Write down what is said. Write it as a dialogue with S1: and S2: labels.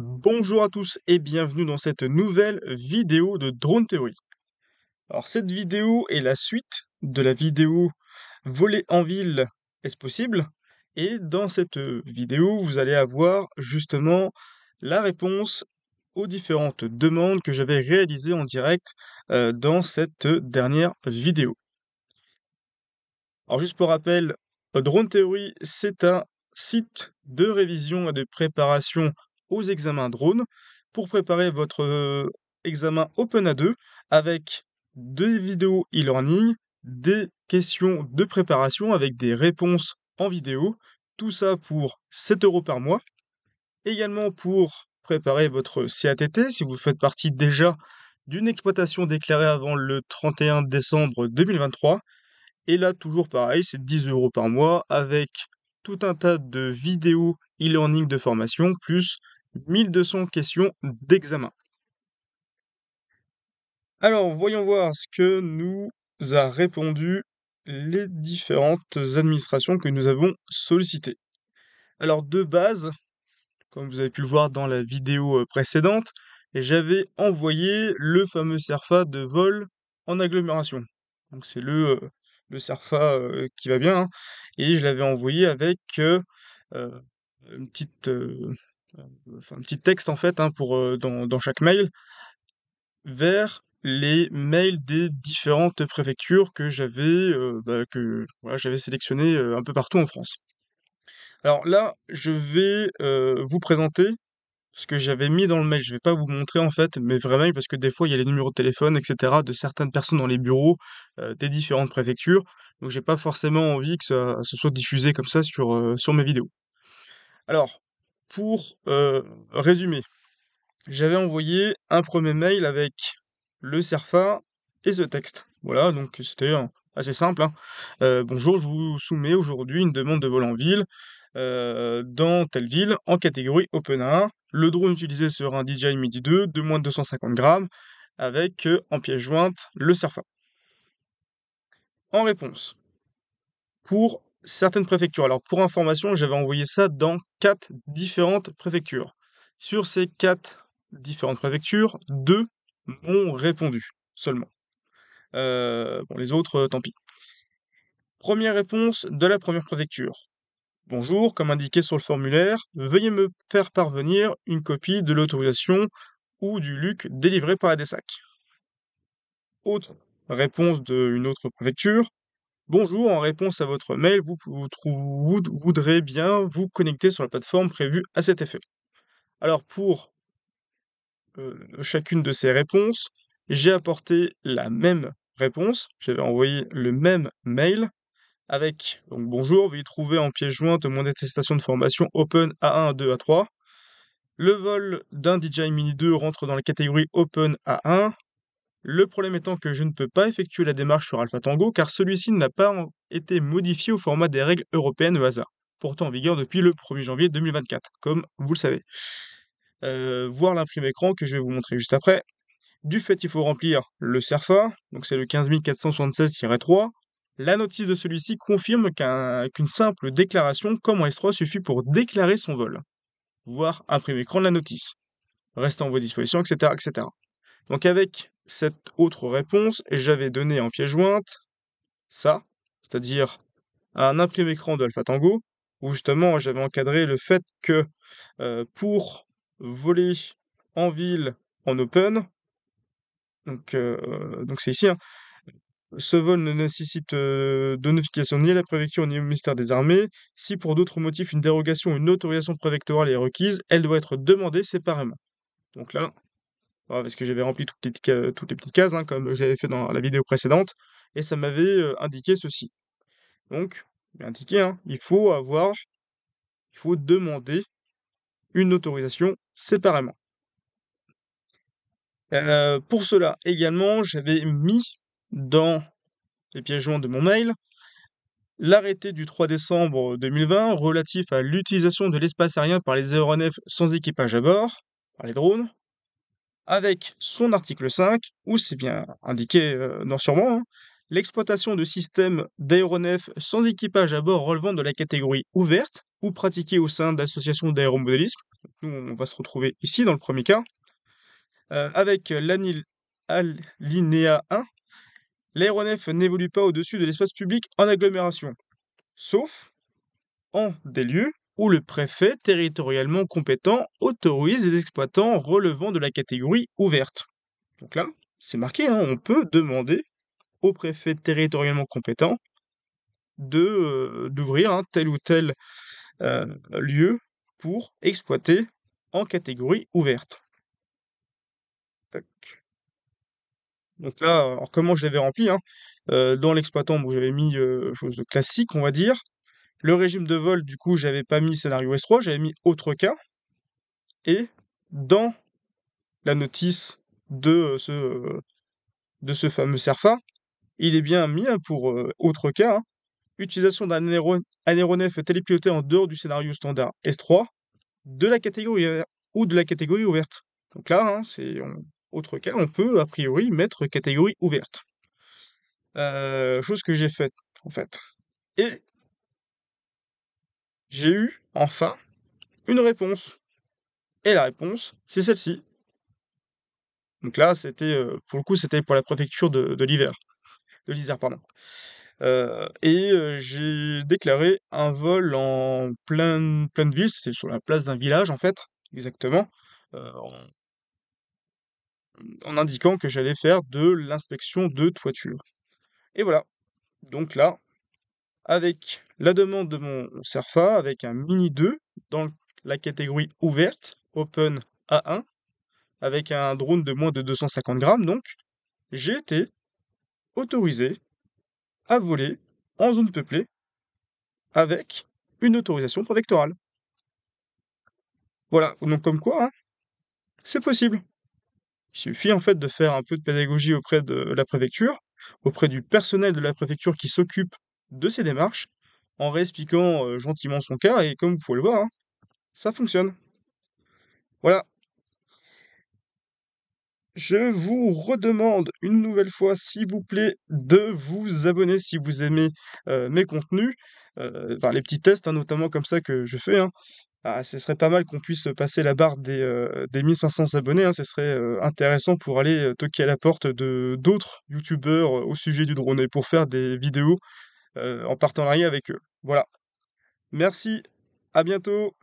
S1: Mhm. Bonjour à tous et bienvenue dans cette nouvelle vidéo de Drone Theory. Alors cette vidéo est la suite de la vidéo Voler en ville est-ce possible Et dans cette vidéo, vous allez avoir justement la réponse aux différentes demandes que j'avais réalisées en direct euh, dans cette dernière vidéo. Alors juste pour rappel, Drone Theory, c'est un site de révision et de préparation aux examens drone pour préparer votre euh, examen Open A2 avec des vidéos e-learning, des questions de préparation avec des réponses en vidéo, tout ça pour 7 euros par mois. Également pour préparer votre CATT si vous faites partie déjà d'une exploitation déclarée avant le 31 décembre 2023. Et là, toujours pareil, c'est 10 euros par mois avec tout un tas de vidéos e-learning de formation, plus 1200 questions d'examen. Alors, voyons voir ce que nous a répondu les différentes administrations que nous avons sollicitées. Alors, de base, comme vous avez pu le voir dans la vidéo euh, précédente, j'avais envoyé le fameux SERFA de vol en agglomération. Donc c'est le, euh, le SERFA euh, qui va bien. Hein, et je l'avais envoyé avec une petite, euh, un petit texte en fait hein, pour, euh, dans, chaque mail vers les mails des différentes préfectures que j'avais euh, bah, sélectionnées que j'avais sélectionné un peu partout en France. Alors là, je vais vous présenter ce que j'avais mis dans le mail. Je vais pas vous montrer en fait mais vraiment parce que des fois il y a les numéros de téléphone, etc. de certaines personnes dans les bureaux des différentes préfectures. Donc j'ai pas forcément envie que ça, se soit diffusé comme ça sur, sur mes vidéos. Alors, pour euh, résumer, j'avais envoyé un premier mail avec le SERFA et ce texte. Voilà, donc c'était hein, assez simple. Hein. Euh, bonjour, je vous soumets aujourd'hui une demande de vol en ville euh, dans telle ville en catégorie OpenA. Le drone utilisé sera un DJI Midi 2 de moins de 250 grammes avec en pièce jointe le SERFA. En réponse, pour certaines préfectures. Alors pour information, j'avais envoyé ça dans quatre différentes préfectures. Sur ces quatre différentes préfectures, deux m'ont répondu seulement. Euh, bon, les autres, euh, tant pis. Première réponse de la première préfecture. Bonjour, comme indiqué sur le formulaire, veuillez me faire parvenir une copie de l'autorisation ou du LUC délivré par la Autre réponse d'une autre préfecture. Bonjour, en réponse à votre mail, vous, voudrez bien vous connecter sur la plateforme prévue à cet effet. Alors pour euh, chacune de ces réponses, j'ai apporté la même réponse, j'avais envoyé le même mail avec donc bonjour, y trouvez en pièce jointe mon attestation de formation Open A1, A2, A3. Le vol d'un DJI Mini 2 rentre dans la catégorie Open A1. Le problème étant que je ne peux pas effectuer la démarche sur Alpha Tango, car celui-ci n'a pas été modifié au format des règles européennes au hasard, pourtant en vigueur depuis le 1er janvier 2024, comme vous le savez. Euh, voir l'imprimé écran que je vais vous montrer juste après. Du fait, il faut remplir le SERFA, donc c'est le 15476-3. La notice de celui-ci confirme qu'une simple déclaration comme en S3 suffit pour déclarer son vol, Voir imprime écran de la notice. Restant en vos dispositions, etc., etc. Donc avec cette autre réponse, j'avais donné en pièce jointe ça, c'est-à-dire un imprimé écran de Alpha Tango, où justement j'avais encadré le fait que euh, pour voler en ville en open, donc euh, donc c'est ici, hein, ce vol ne nécessite euh, de notification ni à la préfecture ni au ministère des Armées. Si pour d'autres motifs une dérogation ou une autorisation préfectorale est requise, elle doit être demandée séparément. Donc là, parce que j'avais rempli toutes les, petites, toutes les petites cases, hein, comme j'avais fait dans la vidéo précédente, et ça m'avait euh, indiqué ceci. Donc, indiqué, hein, il faut avoir, il faut demander une autorisation séparément. Euh, pour cela également, j'avais mis dans les pièges joints de mon mail l'arrêté du 3 décembre 2020 relatif à l'utilisation de l'espace aérien par les aéronefs sans équipage à bord, par les drones, avec son article 5, où c'est bien indiqué euh, non sûrement, hein. l'exploitation de systèmes d'aéronefs sans équipage à bord relevant de la catégorie ouverte ou pratiquée au sein d'associations d'aéromodélisme. Nous, on va se retrouver ici dans le premier cas, euh, avec avec alinea 1. L'aéronef n'évolue pas au-dessus de l'espace public en agglomération, sauf en des lieux où le préfet territorialement compétent autorise les exploitants relevant de la catégorie ouverte. Donc là, c'est marqué, hein, on peut demander au préfet territorialement compétent de euh, d'ouvrir tel ou tel euh, lieu pour exploiter en catégorie ouverte. Donc, là, alors comment je l'avais rempli hein, euh, Dans l'exploitant, j'avais mis chose classique, on va dire. Le régime de vol, du coup, j'avais pas mis scénario S3, j'avais mis autre cas. Et dans la notice de euh, ce, euh, de ce fameux SERFA, il est bien mis hein, pour euh, autre cas, hein. utilisation d'un aéronef télépiloté en dehors du scénario standard S3 de la catégorie ou de la catégorie ouverte. Donc là, hein, c'est autre cas, on peut a priori mettre catégorie ouverte. chose que j'ai faite en fait. Et j'ai eu enfin une réponse. Et la réponse, c'est celle-ci. Donc là, c'était euh, pour le coup, c'était pour la préfecture de, l'hiver, de l'Isère, pardon. Euh, et euh, j'ai déclaré un vol en pleine, ville, c'est sur la place d'un village en fait, exactement, en, en indiquant que j'allais faire de l'inspection de toiture. Et voilà. Donc là, avec la demande de mon SERFA avec un mini 2 dans la catégorie ouverte, Open A1, avec un drone de moins de 250 grammes. Donc, j'ai été autorisé à voler en zone peuplée avec une autorisation préfectorale. Voilà, donc comme quoi, hein, c'est possible. Il suffit en fait de faire un peu de pédagogie auprès de la préfecture, auprès du personnel de la préfecture qui s'occupe de ses démarches en réexpliquant euh, gentiment son cas et comme vous pouvez le voir, hein, ça fonctionne. Voilà. Je vous redemande une nouvelle fois, s'il vous plaît, de vous abonner si vous aimez euh, mes contenus, euh, enfin les petits tests, hein, notamment comme ça que je fais. Hein. Ah, ce serait pas mal qu'on puisse passer la barre des, 1500 abonnés, ce serait intéressant pour aller toquer à la porte de d'autres youtubeurs au sujet du drone et pour faire des vidéos euh, en partenariat avec eux. Voilà. Merci, à bientôt.